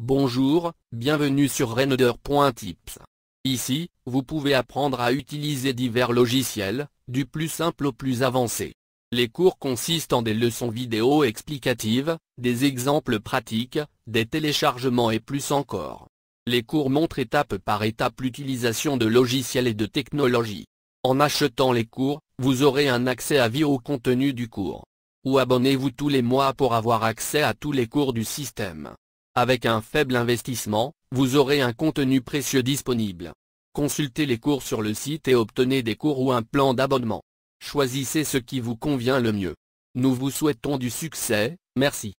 Bonjour, bienvenue sur Render.tips. Ici, vous pouvez apprendre à utiliser divers logiciels, du plus simple au plus avancé. Les cours consistent en des leçons vidéo explicatives, des exemples pratiques, des téléchargements et plus encore. Les cours montrent étape par étape l'utilisation de logiciels et de technologies. En achetant les cours, vous aurez un accès à vie au contenu du cours. Ou abonnez-vous tous les mois pour avoir accès à tous les cours du système. Avec un faible investissement, vous aurez un contenu précieux disponible. Consultez les cours sur le site et obtenez des cours ou un plan d'abonnement. Choisissez ce qui vous convient le mieux. Nous vous souhaitons du succès, merci.